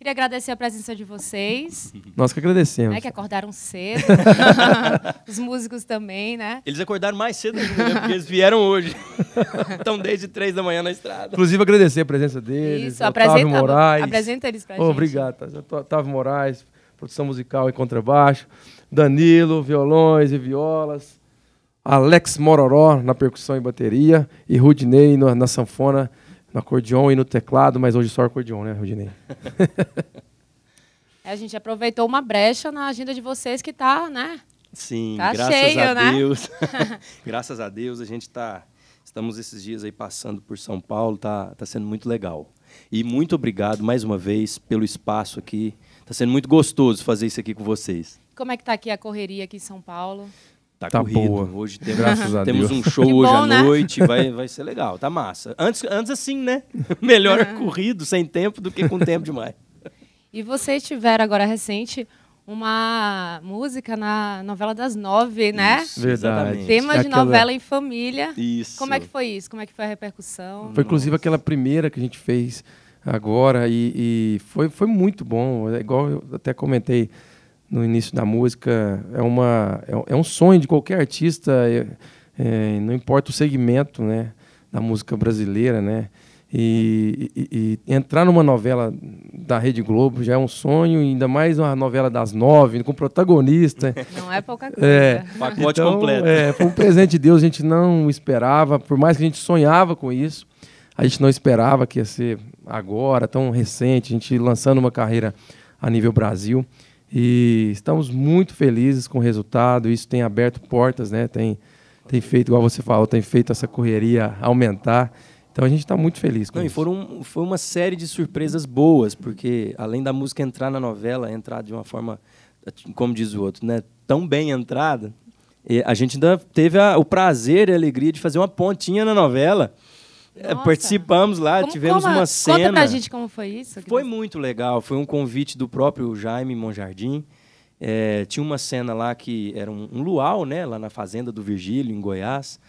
Queria agradecer a presença de vocês. Nós que agradecemos. É que acordaram cedo. Os músicos também, né? Eles acordaram mais cedo né? porque eles vieram hoje. Estão desde três da manhã na estrada. Inclusive, agradecer a presença deles. Isso, apresenta, Moraes. apresenta eles pra oh, gente. Obrigado, tá, Otávio Moraes, produção musical e contrabaixo. Danilo, violões e violas. Alex Mororó na percussão e bateria. E Rudney na, na sanfona no acordeon e no teclado, mas hoje só acordeon, né, Rodinei? é, a gente aproveitou uma brecha na agenda de vocês que tá, né? Sim, tá graças cheio, a né? Deus. graças a Deus a gente tá estamos esses dias aí passando por São Paulo, tá tá sendo muito legal. E muito obrigado mais uma vez pelo espaço aqui. Tá sendo muito gostoso fazer isso aqui com vocês. Como é que tá aqui a correria aqui em São Paulo? Tá, tá corrido. Boa. Hoje temos, Graças a temos Deus. um show que hoje bom, à né? noite, vai, vai ser legal, tá massa. Antes, antes assim, né? Melhor é. corrido, sem tempo, do que com tempo demais. E vocês tiveram agora recente uma música na novela das nove, né? Isso, verdade. Tema de aquela... novela em família. Isso. Como é que foi isso? Como é que foi a repercussão? Foi Nossa. inclusive aquela primeira que a gente fez agora e, e, foi, foi muito bom. É igual eu até comentei no início da música é, uma, é, é um sonho de qualquer artista, é, é, não importa o segmento né, da música brasileira, né? E, e, e, entrar numa novela da Rede Globo já é um sonho, ainda mais uma novela das nove, com protagonista. Não é pouca coisa. É, Pacote então, completo. É, foi um presente de Deus, a gente não esperava, por mais que a gente sonhava com isso, a gente não esperava que ia ser agora, tão recente, a gente lançando uma carreira a nível Brasil. E estamos muito felizes com o resultado. Isso tem aberto portas, né? Tem, tem feito, igual você falou, tem feito essa correria aumentar. Então a gente está muito feliz com Não, isso. E foram, foi uma série de surpresas boas, porque além da música entrar na novela, entrar de uma forma, como diz o outro, né? tão bem entrada, a gente ainda teve a, o prazer e a alegria de fazer uma pontinha na novela. É, Nossa. Participamos lá, como, tivemos como, uma cena. Conta pra gente como foi isso. Foi você... muito legal. Foi um convite do próprio Jaime Monjardim. É, tinha uma cena lá que era um, um luau, né? Lá na fazenda do Virgílio, em Goiás.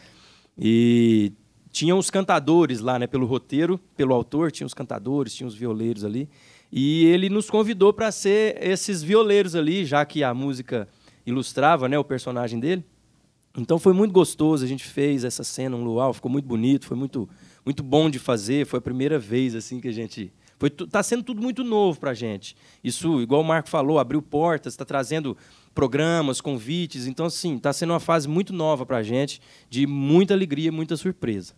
E tinham os cantadores lá, né? Pelo roteiro, pelo autor, tinha os cantadores, tinha os violeiros ali. E ele nos convidou para ser esses violeiros ali, já que a música ilustrava né, o personagem dele. Então foi muito gostoso, a gente fez essa cena, um luau, ficou muito bonito, foi muito muito bom de fazer. Foi a primeira vez assim que a gente está sendo tudo muito novo para a gente. Isso, igual o Marco falou, abriu portas, está trazendo programas, convites. Então, sim, está sendo uma fase muito nova para a gente, de muita alegria, muita surpresa.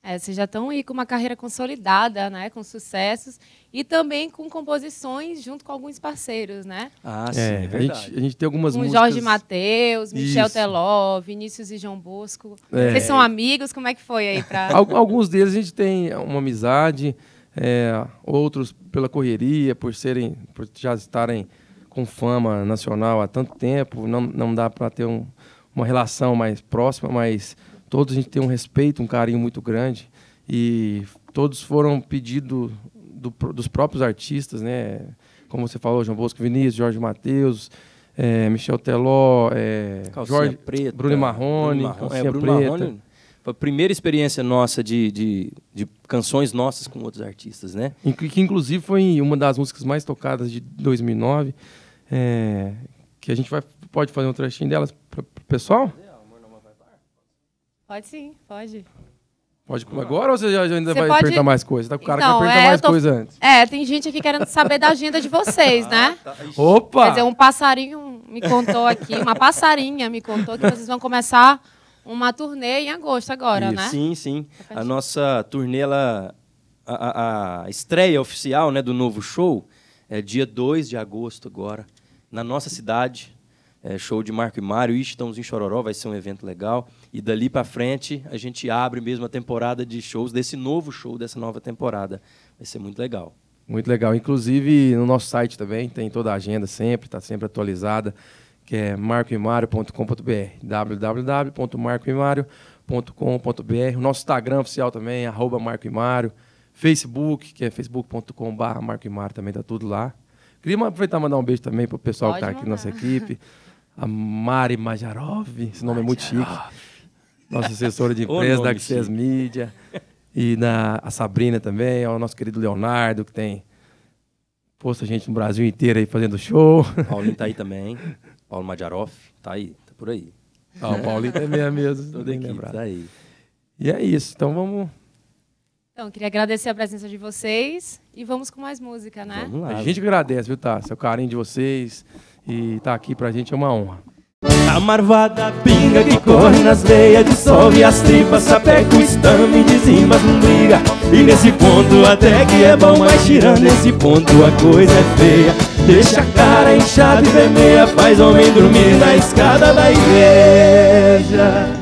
É, vocês já estão aí com uma carreira consolidada, né, com sucessos e também com composições junto com alguns parceiros, né? Ah, é, sim, é, verdade. A gente, a gente, tem algumas com músicas... Jorge Mateus, Michel Isso. Teló, Vinícius e João Bosco. É. Vocês são amigos? Como é que foi aí para? alguns deles a gente tem uma amizade, é, outros pela correria, por serem, por já estarem com fama nacional há tanto tempo, não, não dá para ter um, uma relação mais próxima, mas Todos a gente tem um respeito, um carinho muito grande. E todos foram pedido do, dos próprios artistas, né? Como você falou, João Bosco Vinícius, Jorge Matheus, é, Michel Teló, é, Jorge, Preta, Bruno Marrone, Bruno Marrone, é, Marrone foi a primeira experiência nossa de, de, de, canções nossas com outros artistas, né? Que inclusive foi uma das músicas mais tocadas de 2009, é, que a gente vai, pode fazer um trechinho delas para o pessoal? É. Pode sim, pode. Pode agora ou você já ainda você vai pode... mais coisa? Tá com o cara então, que vai é, mais tô... coisa antes. É, tem gente aqui querendo saber da agenda de vocês, ah, né? Ah, tá. Opa! Quer dizer, um passarinho me contou aqui, uma passarinha me contou que vocês vão começar uma turnê em agosto agora, Isso. né? Sim, sim. Tá a nossa turnê, ela, a, a, estreia oficial né, do novo show é dia 2 de agosto agora, na nossa cidade, é, show de Marco e Mário, em Chororó, vai ser um evento legal. E dali para frente a gente abre mesmo a temporada de shows, desse novo show, dessa nova temporada. Vai ser muito legal. Muito legal. Inclusive no nosso site também tem toda a agenda sempre, está sempre atualizada, que é marcoemario.com.br, www.marcoemario.com.br. O nosso Instagram oficial também, arroba marcoemario. Facebook, que é facebook.com.br, Marco e Mário também está tudo lá. Queria aproveitar e mandar um beijo também para o pessoal tá Pode que está aqui na nossa equipe. a Mari Majarov, esse nome Majarov. é muito chique. Nossa assessora de empresa da Access Media. E na, a Sabrina também, ao nosso querido Leonardo, que tem posto a gente no Brasil inteiro aí fazendo show. Paulinho tá aí também. Paulo Majarov, tá aí, tá por aí. Ah, o Paulinho também é mesmo, toda equipe lembrado. tá aí. E é isso, então vamos então, queria agradecer a presença de vocês e vamos com mais música, né? Vamos lá. A gente agradece, viu, tá? Seu carinho de vocês, e estar tá aqui pra gente é uma honra. A marvada pinga que corre nas veias dissolve as tripas, sapeca o estame, dizima não briga E nesse ponto até que é bom, mas tirando esse ponto a coisa é feia. Deixa a cara inchada e vermelha, faz homem dormir na escada da igreja.